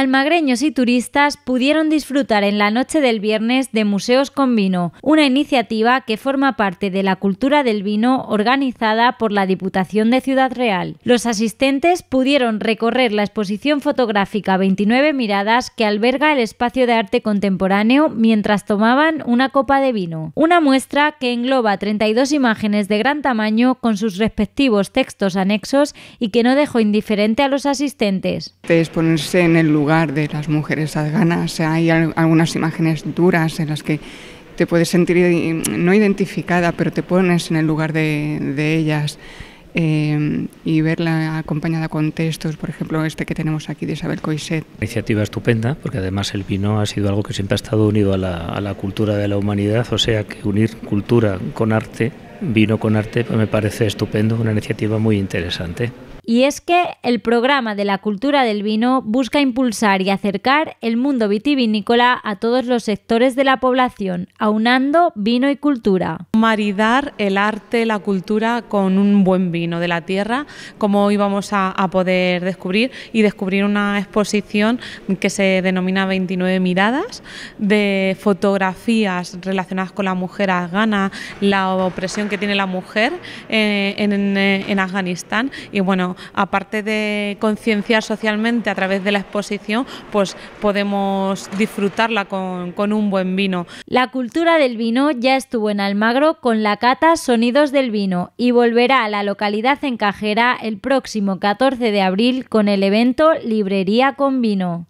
Almagreños y turistas pudieron disfrutar en la noche del viernes de Museos con Vino, una iniciativa que forma parte de la cultura del vino organizada por la Diputación de Ciudad Real. Los asistentes pudieron recorrer la exposición fotográfica 29 miradas que alberga el espacio de arte contemporáneo mientras tomaban una copa de vino. Una muestra que engloba 32 imágenes de gran tamaño con sus respectivos textos anexos y que no dejó indiferente a los asistentes. ponerse en el lugar de las mujeres afganas. Hay algunas imágenes duras en las que te puedes sentir no identificada, pero te pones en el lugar de, ellas. Eh, y verla acompañada con textos, por ejemplo, este que tenemos aquí de Isabel Coiset. Iniciativa estupenda, porque además el vino ha sido algo que siempre ha estado unido a la, cultura de la humanidad, o sea que unir cultura con arte, vino con arte, pues me parece estupendo, una iniciativa muy interesante y es que el programa de la cultura del vino busca impulsar y acercar el mundo vitivinícola a todos los sectores de la población, aunando vino y cultura maridar el arte, la cultura con un buen vino de la tierra, como íbamos a, a poder descubrir y descubrir una exposición que se denomina 29 miradas de fotografías relacionadas con la mujer afgana, la opresión que tiene la mujer eh, eh, en, Afganistán y bueno, aparte de concienciar socialmente a través de la exposición, pues podemos disfrutarla con un buen vino. La cultura del vino ya estuvo en Almagro con la cata Sonidos del Vino y volverá a la localidad encajera el próximo 14 de abril con el evento Librería con Vino.